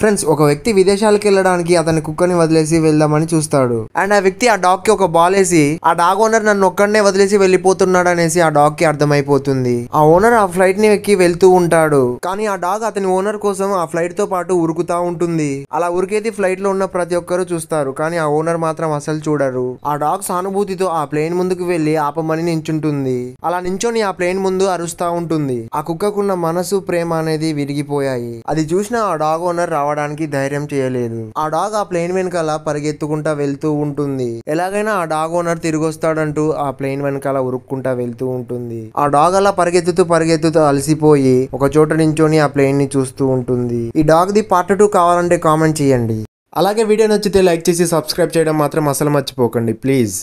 friends ఒక వ్యక్తి విదేశాలకు వెళ్ళడానికి అతని కుక్కని వదిలేసి వెళ్దామని చూస్తాడు అండ్ ఆ వ్యక్తి ఆ డాగ్ కి ఒక బాల్ వేసి ఆ డాగ్ ఓనర్ నన్ను ఒక్కడనే వదిలేసి వెళ్ళిపోతున్నాడు అనేసి ఆ డాగ్ కి అర్థమైపోతుంది ఆ ఓనర్ ఆ ఫ్లైట్ ని ఎక్కి వెళ్తూ ఉంటాడు కానీ ఆ డాగ్ అతని ఓనర్ కోసం ఆ ఫ్లైట్ తో పాటు ఉరుకుతా ఉంటుంది అలా ఉరికేది ఫ్లైట్ లో ఉన్న ప్రతి ఒక్కరు చూస్తారు కానీ ఆ ఓనర్ మాత్రం అసలు చూడరు ఆ డాగ్ సానుభూతితో ఆ ప్లేన్ ముందుకు వెళ్లి ఆపమని నించుంటుంది అలా నించొని ఆ ప్లేన్ ముందు అరుస్తా ఉంటుంది ఆ కుక్కకున్న మనసు ప్రేమ అనేది విరిగిపోయాయి అది చూసిన ఆ డాగ్ ఓనర్ రావడానికి ధైర్యం చేయలేదు ఆ డాగ్ ఆ ప్లేన్ వెనకాల పరిగెత్తుకుంటా వెళ్తూ ఉంటుంది ఎలాగైనా ఆ డాగ్ ఓనర్ తిరిగి వస్తాడంటూ ఆ ప్లేన్ వెనకాల ఉరుక్కుంటా వెళ్తూ ఉంటుంది ఆ డాగ్ అలా పరిగెత్తుతూ పరిగెత్తుతూ అలసిపోయి ఒక చోట నించొని ఆ ప్లేన్ ని చూస్తూ ఉంటుంది ఈ డాగ్ ది పార్ట్ టూ కావాలంటే కామెంట్ చేయండి అలాగే వీడియో నచ్చితే లైక్ చేసి సబ్స్క్రైబ్ చేయడం మాత్రం అసలు మర్చిపోకండి ప్లీజ్